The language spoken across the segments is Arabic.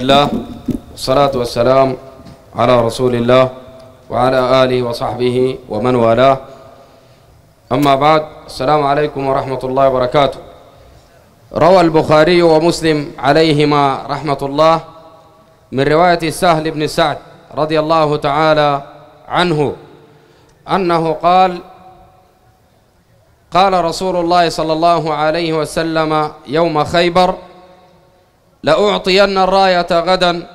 الله والصلاة والسلام على رسول الله وعلى آله وصحبه ومن والاه أما بعد السلام عليكم ورحمة الله وبركاته روى البخاري ومسلم عليهما رحمة الله من رواية سهل بن سعد رضي الله تعالى عنه أنه قال قال رسول الله صلى الله عليه وسلم يوم خيبر لأعطين الراية غدا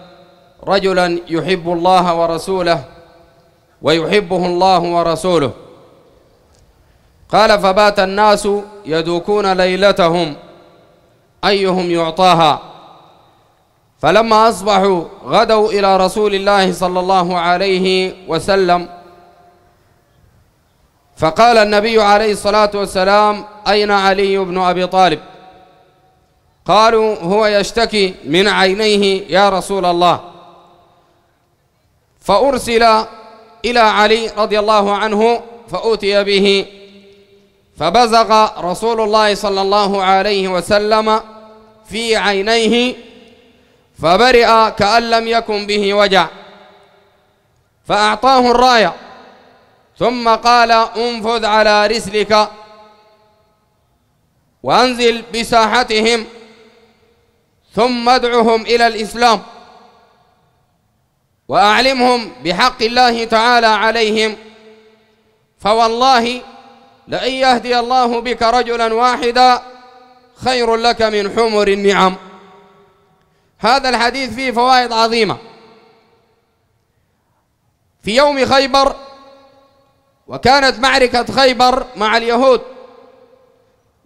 رجلا يحب الله ورسوله ويحبه الله ورسوله قال فبات الناس يدوكون ليلتهم أيهم يعطاها فلما أصبحوا غدوا إلى رسول الله صلى الله عليه وسلم فقال النبي عليه الصلاة والسلام أين علي بن أبي طالب قالوا هو يشتكي من عينيه يا رسول الله فأرسل إلى علي رضي الله عنه فأوتي به فبزغ رسول الله صلى الله عليه وسلم في عينيه فبرئ كأن لم يكن به وجع فأعطاه الراية ثم قال انفذ على رسلك وأنزل بساحتهم ثم ادعهم إلى الإسلام وأعلمهم بحق الله تعالى عليهم فوالله لأن يهدي الله بك رجلا واحدا خير لك من حمر النعم هذا الحديث فيه فوائد عظيمة في يوم خيبر وكانت معركة خيبر مع اليهود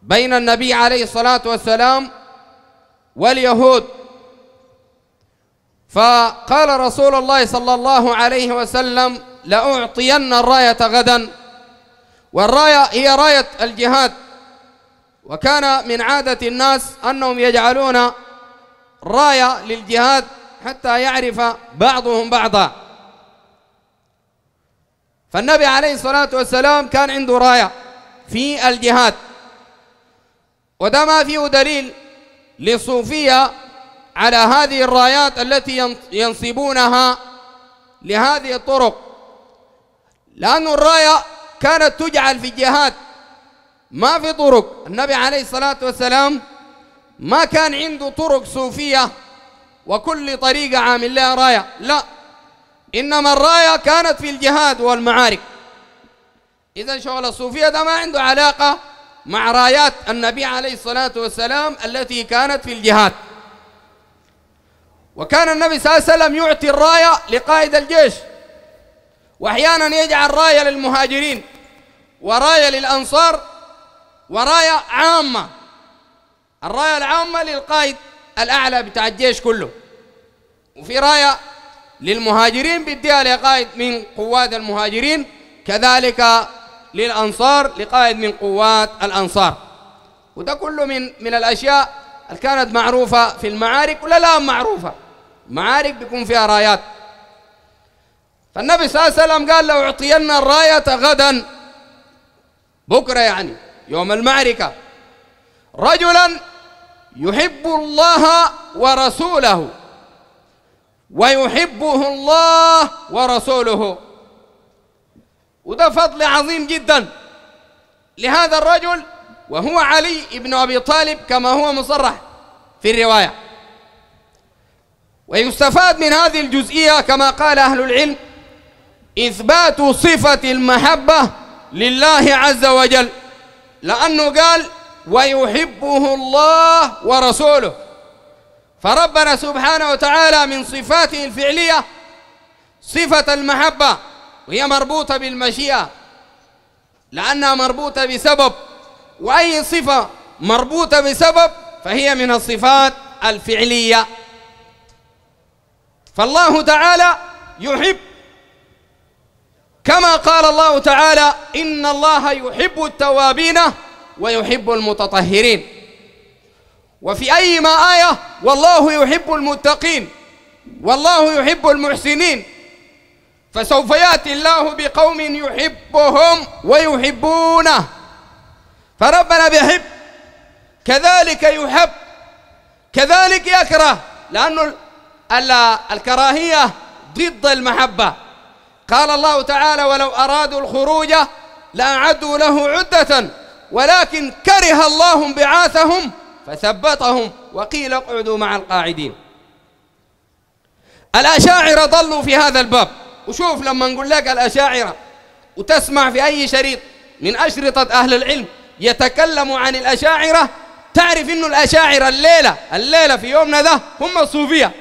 بين النبي عليه الصلاة والسلام واليهود فقال رسول الله صلى الله عليه وسلم لأعطين الراية غدا والراية هي راية الجهاد وكان من عادة الناس أنهم يجعلون راية للجهاد حتى يعرف بعضهم بعضا فالنبي عليه الصلاة والسلام كان عنده راية في الجهاد وده ما فيه دليل للصوفية على هذه الرايات التي ينصبونها لهذه الطرق لأن الراية كانت تجعل في الجهات ما في طرق النبي عليه الصلاة والسلام ما كان عنده طرق صوفية وكل طريقة عامل لها راية لا إنما الراية كانت في الجهاد والمعارك إذا شغل الصوفية ده ما عنده علاقة مع رايات النبي عليه الصلاة والسلام التي كانت في الجهاد وكان النبي صلى الله عليه وسلم يعطي الراية لقائد الجيش وأحيانا يجعل راية للمهاجرين وراية للأنصار وراية عامة الراية العامة للقائد الأعلى بتاع الجيش كله وفي راية للمهاجرين بيديها لقائد من قوات المهاجرين كذلك للأنصار لقائد من قوات الأنصار وده كله من من الأشياء اللي كانت معروفة في المعارك ولا لا معروفة معارك بيكون فيها رايات فالنبي صلى الله عليه وسلم قال لو أعطينا الراية غدا بكرة يعني يوم المعركة رجلا يحب الله ورسوله ويحبه الله ورسوله وده فضل عظيم جدا لهذا الرجل وهو علي بن أبي طالب كما هو مصرح في الرواية ويستفاد من هذه الجزئية كما قال أهل العلم إثبات صفة المحبة لله عز وجل لأنه قال ويحبه الله ورسوله فربنا سبحانه وتعالى من صفاته الفعلية صفة المحبة وهي مربوطة بالمشيئة لأنها مربوطة بسبب وأي صفة مربوطة بسبب فهي من الصفات الفعلية فالله تعالى يحب كما قال الله تعالى إن الله يحب التوابين ويحب المتطهرين وفي أي ما آية والله يحب المتقين والله يحب المحسنين فسوف يأتي الله بقوم يحبهم ويحبونه فربنا بيحب كذلك يحب كذلك يكره لأن الكراهية ضد المحبة قال الله تعالى ولو أرادوا الخروج لأعدوا له عدة ولكن كره الله بعاثهم فثبتهم وقيل اقعدوا مع القاعدين الأشاعر ضلوا في هذا الباب وشوف لما نقول لك الأشاعرة وتسمع في أي شريط من أشرطة أهل العلم يتكلموا عن الأشاعرة تعرف إنه الأشاعرة الليلة الليلة في يومنا ده هم الصوفية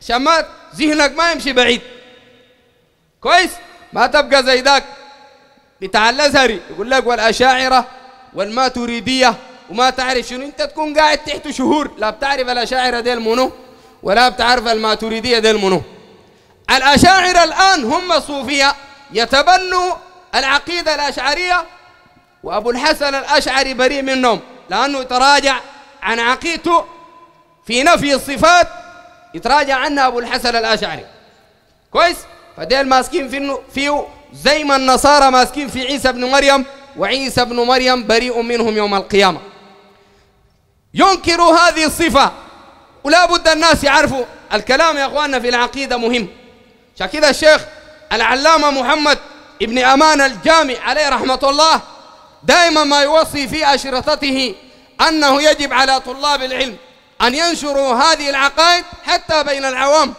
شمات ذهنك ما يمشي بعيد كويس ما تبقى زي ذاك بتاع الازهري يقول لك والاشاعره والما تريديه وما تعرف شنو انت تكون قاعد تحته شهور لا بتعرف الاشاعره ديل منو ولا بتعرف الماتريديه ديل منو الأشاعرة الآن هم الصوفية يتبنوا العقيدة الأشعرية وأبو الحسن الأشعري بريء منهم لأنه تراجع عن عقيدته في نفي الصفات يتراجع عنها أبو الحسن الأشعري كويس فديل ماسكين فيه زي ما النصارى ماسكين في عيسى بن مريم وعيسى بن مريم بريء منهم يوم القيامة ينكروا هذه الصفة ولا بد الناس يعرفوا الكلام يا أخواننا في العقيدة مهم عشان كذا الشيخ العلامة محمد ابن أمان الجامع عليه رحمة الله دائما ما يوصي في أشرطته أنه يجب على طلاب العلم أن ينشروا هذه العقائد حتى بين العوام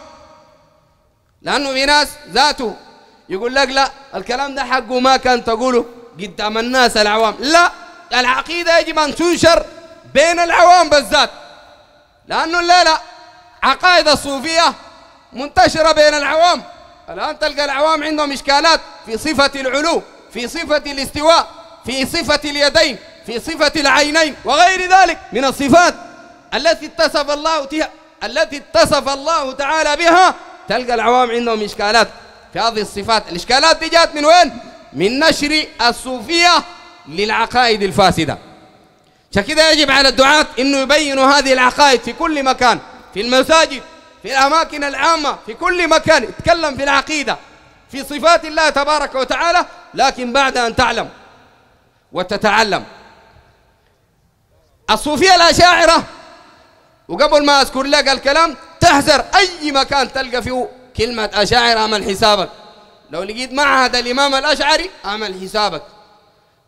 لأنه في ناس ذاته يقول لك لا الكلام ده حقه ما كان تقوله قدام الناس العوام لا العقيدة يجب أن تنشر بين العوام بالذات لأنه لا لا عقائد الصوفية منتشرة بين العوام الآن تلقى العوام عندهم إشكالات في صفة العلو في صفة الاستواء في صفة اليدين في صفة العينين وغير ذلك من الصفات التي اتصف الله التي اتصف الله تعالى بها تلقى العوام عندهم إشكالات في هذه الصفات الإشكالات دي جات من وين؟ من نشر الصوفية للعقائد الفاسدة عشان كده يجب على الدعاة انه يبينوا هذه العقائد في كل مكان في المساجد في الأماكن العامة في كل مكان اتكلم في العقيدة في صفات الله تبارك وتعالى لكن بعد أن تعلم وتتعلم الصوفية الأشاعرة وقبل ما أذكر لك الكلام تحذر أي مكان تلقى فيه كلمة أشاعر أعمل حسابك لو لقيت معهد الإمام الأشعري أعمل حسابك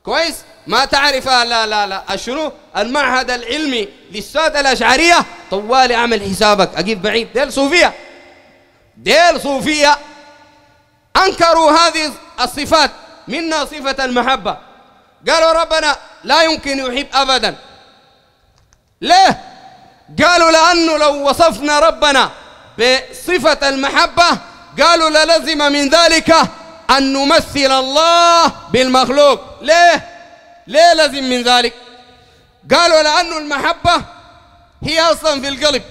كويس ما تعرف لا لا لا شنو المعهد العلمي للسادة الأشعرية طوالي أعمل حسابك أجيب بعيد ديل صوفية ديل صوفية أنكروا هذه الصفات منا صفة المحبة قالوا ربنا لا يمكن يحب أبدا ليه قالوا لأنه لو وصفنا ربنا بصفة المحبة قالوا للزم من ذلك أن نمثل الله بالمخلوق ليه ليه لازم من ذلك قالوا لأنه المحبة هي أصلا في القلب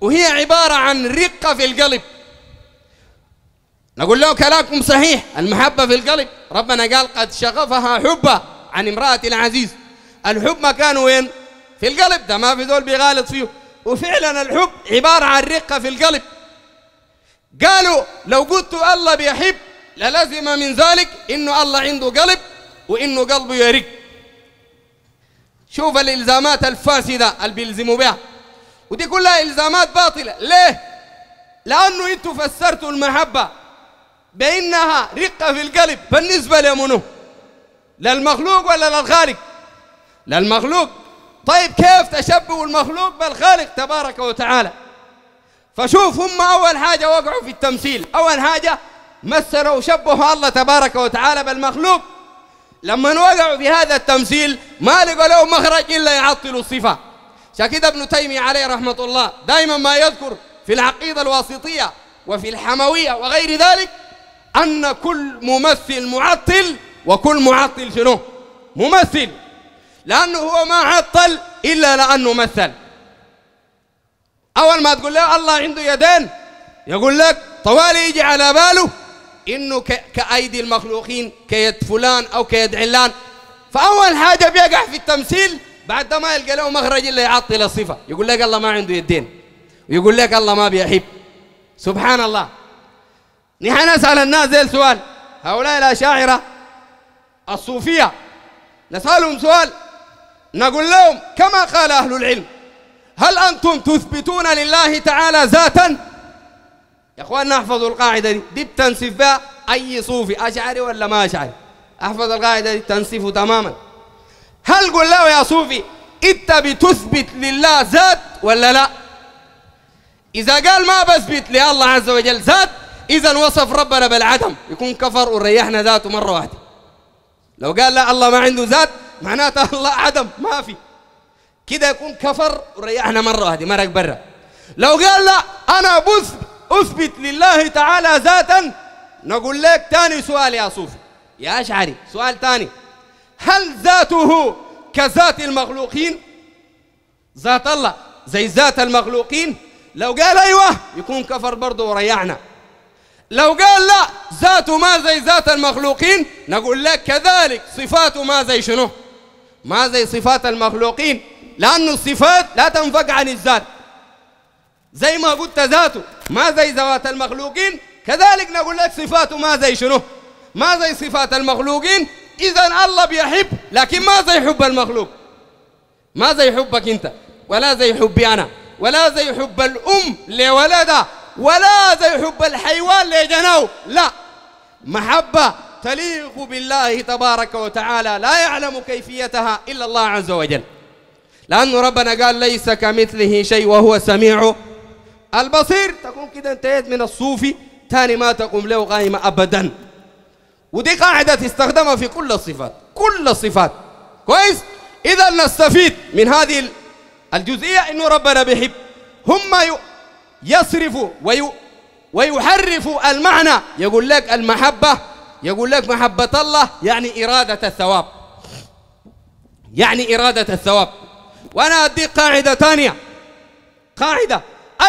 وهي عبارة عن رقة في القلب نقول له كلامكم صحيح المحبة في القلب ربنا قال قد شغفها حبة عن امرأة العزيز الحب ما كان وين في القلب ده ما في ذول بيغالط فيه وفعلا الحب عبارة عن رقة في القلب قالوا لو قلت الله بيحب للزم من ذلك انه الله عنده قلب وانه قلبه يرق شوف الإلزامات الفاسدة اللي بيلزموا بها ودي كلها إلزامات باطلة ليه؟ لأنه أنتوا فسرتوا المحبة بأنها رقة في القلب بالنسبة لمنو؟ للمخلوق ولا للخالق؟ للمخلوق طيب كيف تشبه المخلوق بالخالق تبارك وتعالى فشوف هم أول حاجة وقعوا في التمثيل أول حاجة مثلوا وشبهوا الله تبارك وتعالى بالمخلوق لما وقعوا بهذا التمثيل ما لقوا له مخرج إلا يعطلوا الصفة شاكيد ابن تيمية عليه رحمة الله دائما ما يذكر في العقيدة الواسطية وفي الحموية وغير ذلك أن كل ممثل معطل وكل معطل شنو ممثل لأنه هو ما عطل إلا لأنه مثل أول ما تقول له الله عنده يدين يقول لك طوالي يجي على باله انه كايدي المخلوقين كيد فلان او كيد علان فاول حاجه بيقع في التمثيل بعد ده ما يلقى له مخرج الا يعطل الصفه يقول لك الله ما عنده يدين ويقول لك الله ما بيحب سبحان الله نحن نسال الناس ذي السؤال هؤلاء الاشاعره الصوفيه نسالهم سؤال نقول لهم كما قال اهل العلم هل انتم تثبتون لله تعالى ذاتا يا اخواننا احفظوا القاعده دي دي بتنسف بها اي صوفي اشعري ولا ما اشعري احفظ القاعده دي تنسفه تماما هل قل له يا صوفي انت بتثبت لله ذات ولا لا اذا قال ما بثبت لله عز وجل ذات اذا وصف ربنا بالعدم يكون كفر وريحنا ذاته مره واحده لو قال لا الله ما عنده ذات معناته الله عدم ما في كده يكون كفر وريحنا مره واحده مرق برا لو قال لا انا بثبت اثبت لله تعالى ذاتا نقول لك ثاني سؤال يا صوفي يا أشعري سؤال ثاني هل ذاته كذات المخلوقين ذات الله زي ذات المخلوقين لو قال أيوة يكون كفر برضه وريعنا لو قال لا ذاته ما زي ذات المخلوقين نقول لك كذلك صفاته ما زي شنو ما زي صفات المخلوقين لأن الصفات لا تنفك عن الذات زي ما قلت ذاته ما زي ذوات المخلوقين كذلك نقول لك صفاته ما زي شنو ما زي صفات المخلوقين إذا الله بيحب لكن ما زي حب المخلوق ما زي حبك أنت ولا زي حبي أنا ولا زي حب الأم لولدها ولا زي حب الحيوان لجنو لا محبة تليق بالله تبارك وتعالى لا يعلم كيفيتها إلا الله عز وجل لأن ربنا قال ليس كمثله شيء وهو سميع البصير تكون كده انتهيت من الصوفي ثاني ما تقوم له قائمة أبدا ودي قاعدة تستخدمها في كل الصفات كل الصفات كويس إذا نستفيد من هذه الجزئية إنه ربنا بيحب هم يصرفوا وي ويحرفوا المعنى يقول لك المحبة يقول لك محبة الله يعني إرادة الثواب يعني إرادة الثواب وأنا أديك قاعدة ثانية قاعدة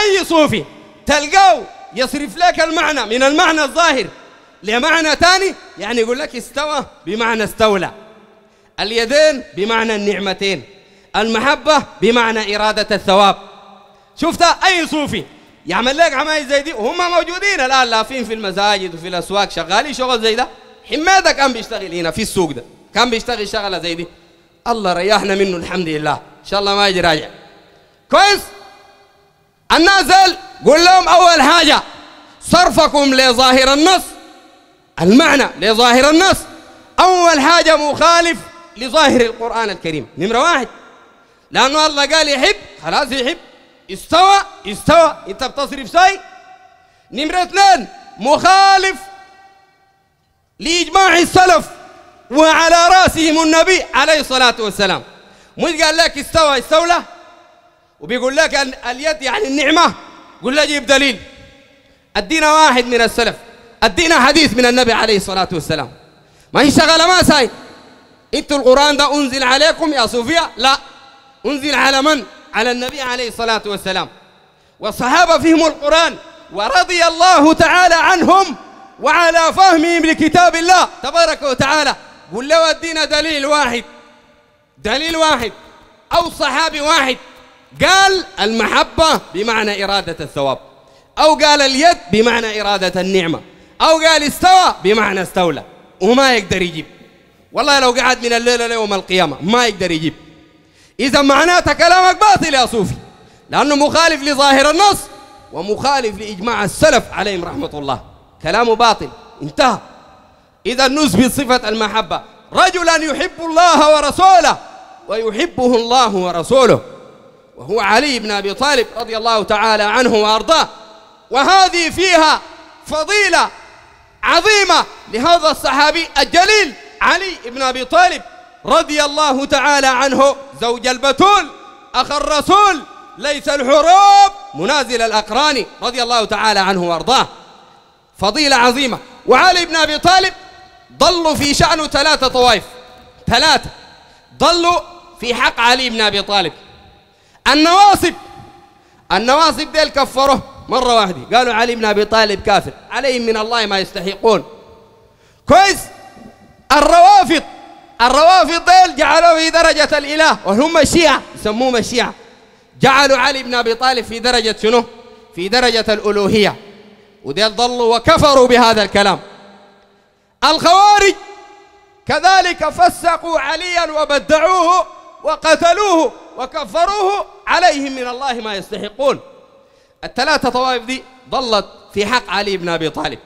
أي صوفي تلقاه يصرف لك المعنى من المعنى الظاهر لمعنى ثاني يعني يقول لك استوى بمعنى استولى اليدين بمعنى النعمتين المحبة بمعنى إرادة الثواب شفت أي صوفي يعمل لك عمايل زي دي وهم موجودين الآن لافين في المساجد وفي الأسواق شغالين شغل زي ده حمادة كان بيشتغل هنا في السوق ده كان بيشتغل شغلة زي دي الله ريحنا منه الحمد لله إن شاء الله ما يجي راجع كويس النازل قول لهم أول حاجة صرفكم لظاهر النص المعنى لظاهر النص أول حاجة مخالف لظاهر القرآن الكريم نمرة واحد لأنه الله قال يحب خلاص يحب استوى استوى أنت بتصرف شيء نمرة اثنين مخالف لإجماع السلف وعلى رأسهم النبي عليه الصلاة والسلام مش قال لك استوى استولى وبيقول لك اليد يعني النعمة قول له جيب دليل ادينا واحد من السلف ادينا حديث من النبي عليه الصلاة والسلام ما هي شغلة ما ساي انتوا القرآن ده أنزل عليكم يا صوفيا لا أنزل على من؟ على النبي عليه الصلاة والسلام والصحابة فيهم القرآن ورضي الله تعالى عنهم وعلى فهمهم لكتاب الله تبارك وتعالى قل له ادينا دليل واحد دليل واحد أو صحابي واحد قال المحبة بمعنى إرادة الثواب أو قال اليد بمعنى إرادة النعمة أو قال استوى بمعنى استولى وما يقدر يجيب والله لو قعد من الليلة ليوم القيامة ما يقدر يجيب إذا معناته كلامك باطل يا صوفي لأنه مخالف لظاهر النص ومخالف لإجماع السلف عليهم رحمة الله كلامه باطل انتهى إذا نثبت صفة المحبة رجلا يحب الله ورسوله ويحبه الله ورسوله وهو علي بن أبي طالب رضي الله تعالى عنه وأرضاه وهذه فيها فضيلة عظيمة لهذا الصحابي الجليل علي بن أبي طالب رضي الله تعالى عنه زوج البتول أخ الرسول ليس الحروب منازل الأقران رضي الله تعالى عنه وأرضاه فضيلة عظيمة وعلي بن أبي طالب ضلوا في شأنه ثلاثة طوائف ثلاثة ضلوا في حق علي بن أبي طالب النواصب النواصب ديل كفروه مرة واحدة قالوا علي بن أبي طالب كافر عليهم من الله ما يستحقون كويس الروافض الروافض ديل جعلوه في درجة الإله وهم الشيعة يسموهم الشيعة جعلوا علي بن أبي طالب في درجة شنو في درجة الألوهية وديل ضلوا وكفروا بهذا الكلام الخوارج كذلك فسقوا عليا وبدعوه وقتلوه وكفروه عليهم من الله ما يستحقون الثلاثة طوائف دي ضلت في حق علي بن أبي طالب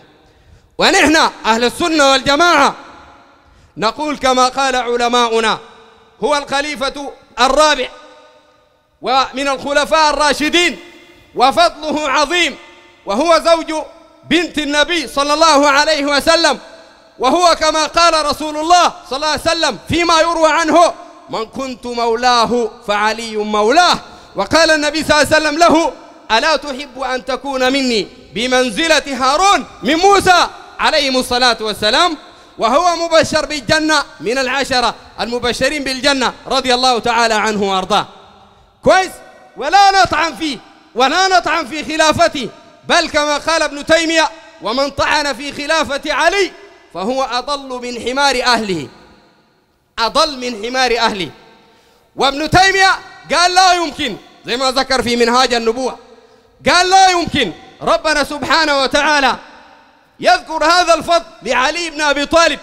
ونحن أهل السنة والجماعة نقول كما قال علماؤنا هو الخليفة الرابع ومن الخلفاء الراشدين وفضله عظيم وهو زوج بنت النبي صلى الله عليه وسلم وهو كما قال رسول الله صلى الله عليه وسلم فيما يروى عنه من كنت مولاه فعلي مولاه وقال النبي صلى الله عليه وسلم له ألا تحب أن تكون مني بمنزلة هارون من موسى عليهم الصلاة والسلام وهو مبشر بالجنة من العشرة المبشرين بالجنة رضي الله تعالى عنه وأرضاه كويس ولا نطعن فيه ولا نطعن في خلافته بل كما قال ابن تيمية ومن طعن في خلافة علي فهو أضل من حمار أهله أضل من حمار أهله وابن تيمية قال لا يمكن زي ما ذكر في منهاج النبوة قال لا يمكن ربنا سبحانه وتعالى يذكر هذا الفضل لعلي بن أبي طالب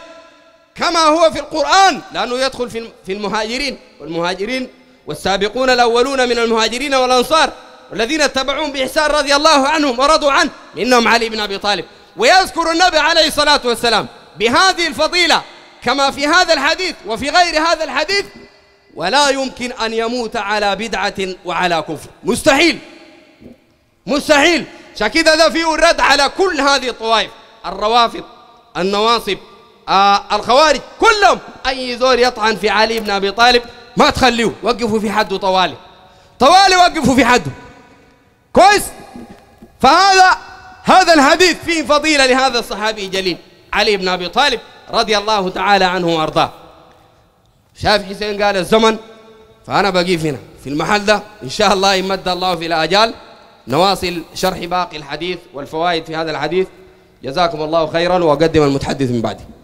كما هو في القرآن لأنه يدخل في المهاجرين والمهاجرين والسابقون الأولون من المهاجرين والأنصار والذين اتبعوهم بإحسان رضي الله عنهم ورضوا عنه منهم علي بن أبي طالب ويذكر النبي عليه الصلاة والسلام بهذه الفضيلة كما في هذا الحديث وفي غير هذا الحديث ولا يمكن أن يموت على بدعة وعلى كفر مستحيل مستحيل شكذا ذا فيه الرد على كل هذه الطوائف الروافض النواصب آه الخوارج كلهم أي زور يطعن في علي بن أبي طالب ما تخليه وقفوا في حده طوالي طوالي وقفوا في حده كويس فهذا هذا الحديث فيه فضيلة لهذا الصحابي الجليل علي بن أبي طالب رضي الله تعالى عنه وارضاه شاف حسين قال الزمن فانا بقيف هنا في المحل ده ان شاء الله يمد الله في الاجال نواصل شرح باقي الحديث والفوائد في هذا الحديث جزاكم الله خيرا واقدم المتحدث من بعدي